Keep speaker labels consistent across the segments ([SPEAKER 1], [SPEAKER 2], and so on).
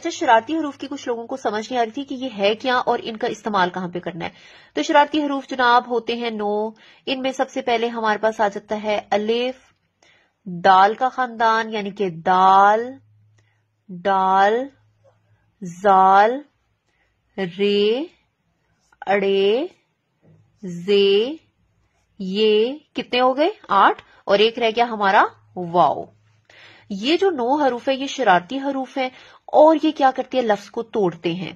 [SPEAKER 1] अच्छा शरारती हरूफ की कुछ लोगों को समझ नहीं आ रही थी कि ये है क्या और इनका इस्तेमाल कहाँ पे करना है तो शरारती हरूफ जनाब होते हैं नो इनमें सबसे पहले हमारे पास आ जाता है अलेफ दाल का खानदान यानी कि दाल डाल जाल रे अड़े जे ये कितने हो गए आठ और एक रह गया हमारा वाओ ये जो नौ हरूफ है ये शरारती हरूफ है और ये क्या करते हैं लफ्ज को तोड़ते हैं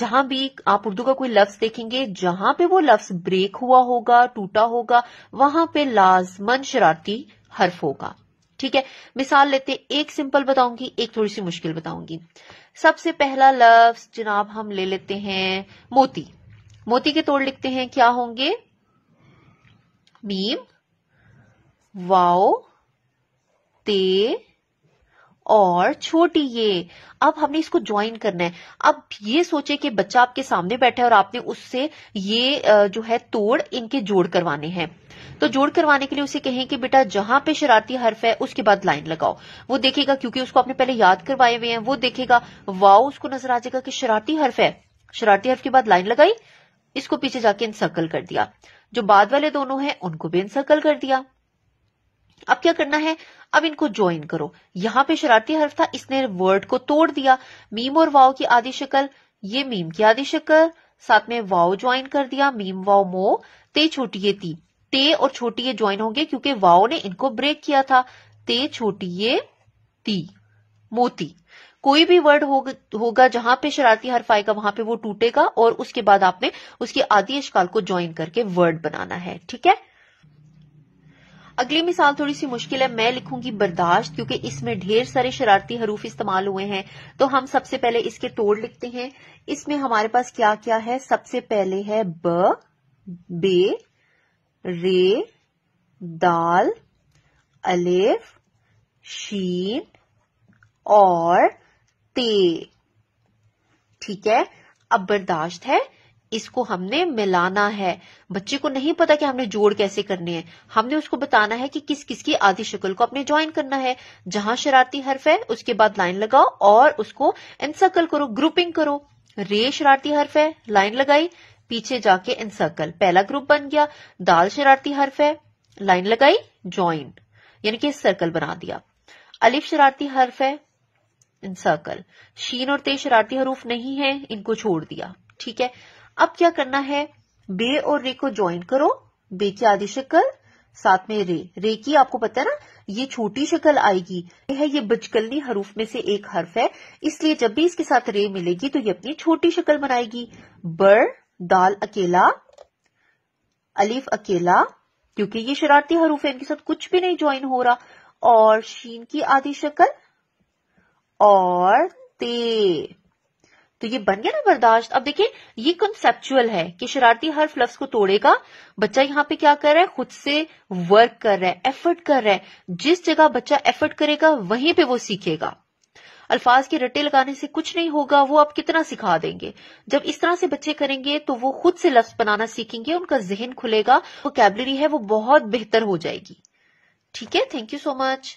[SPEAKER 1] जहां भी आप उर्दू का कोई लफ्ज देखेंगे जहां पे वो लफ्ज ब्रेक हुआ होगा टूटा होगा वहां पे लाजमन शरारती हर्फ होगा ठीक है मिसाल लेते एक सिंपल बताऊंगी एक थोड़ी सी मुश्किल बताऊंगी सबसे पहला लफ्ज जनाब हम ले लेते हैं मोती मोती के तोड़ लिखते हैं क्या होंगे मीम वाओ ते और छोटी ये अब हमने इसको ज्वाइन करना है अब ये सोचे कि बच्चा आपके सामने बैठा है और आपने उससे ये जो है तोड़ इनके जोड़ करवाने हैं तो जोड़ करवाने के लिए उसे कहें कि बेटा जहां पे शरारती हर्फ है उसके बाद लाइन लगाओ वो देखेगा क्योंकि उसको आपने पहले याद करवाए हुए हैं वो देखेगा वाओ उसको नजर आ जाएगा कि शरारती हर्फ है शरारती हर्फ के बाद लाइन लगाई इसको पीछे जाके इंसर्कल कर दिया जो बाद वाले दोनों हैं उनको भी इंसर्कल कर दिया अब क्या करना है अब इनको ज्वाइन करो यहां पे शरारती हर्फ था इसने वर्ड को तोड़ दिया मीम और वाव की आदि शक्ल ये मीम की आदि शक्ल साथ में वाव ज्वाइन कर दिया मीम वाव मो ते छोटी ये ती ते और छोटी ये ज्वाइन होंगे क्योंकि वाव ने इनको ब्रेक किया था ते छोटी ये ती मोती कोई भी वर्ड हो, होगा जहां पे शरारती हर्फ आएगा वहां पे वो टूटेगा और उसके बाद आपने उसकी आदि अशकाल को ज्वाइन करके वर्ड बनाना है ठीक है अगली मिसाल थोड़ी सी मुश्किल है मैं लिखूंगी बर्दाश्त क्योंकि इसमें ढेर सारे शरारती हरूफ इस्तेमाल हुए हैं तो हम सबसे पहले इसके तोड़ लिखते हैं इसमें हमारे पास क्या क्या है सबसे पहले है ब बे रे दाल अलेफ शीन और ते ठीक है अब बर्दाश्त है इसको हमने मिलाना है बच्चे को नहीं पता कि हमने जोड़ कैसे करने हैं हमने उसको बताना है कि किस किस की आधी शक्ल को अपने ज्वाइन करना है जहां शरारती हर्फ है उसके बाद लाइन लगाओ और उसको इंसर्कल करो ग्रुपिंग करो रे शरारती हर्फ है लाइन लगाई पीछे जाके इंसर्कल पहला ग्रुप बन गया दाल शरारती हर्फ है लाइन लगाई ज्वाइन यानी कि सर्कल बना दिया अलिफ शरारती हर्फ है इंसर्कल शीन और तेज शरारती हरूफ नहीं है इनको छोड़ दिया ठीक है अब क्या करना है बे और रे को ज्वाइन करो बे की आधी शक्ल साथ में रे रे की आपको पता है ना ये छोटी शक्ल आएगी ये है ये बचकलनी हरूफ में से एक हर्फ है इसलिए जब भी इसके साथ रे मिलेगी तो ये अपनी छोटी शक्ल बनाएगी बर दाल अकेला अलिफ अकेला क्योंकि ये शरारती हरूफ है इनके साथ कुछ भी नहीं ज्वाइन हो रहा और शीन की आधी शक्ल और ते तो ये बन गया ना बर्दाश्त अब देखिए ये कंसेप्चुअल है कि शरारती हर फ्लफ्स को तोड़ेगा बच्चा यहाँ पे क्या कर रहा है खुद से वर्क कर रहा है एफर्ट कर रहा है जिस जगह बच्चा एफर्ट करेगा वहीं पे वो सीखेगा अल्फाज के रटे लगाने से कुछ नहीं होगा वो आप कितना सिखा देंगे जब इस तरह से बच्चे करेंगे तो वो खुद से लफ्ज बनाना सीखेंगे उनका जहन खुलेगा वो कैबलरी है वो बहुत बेहतर हो जाएगी ठीक है थैंक यू सो मच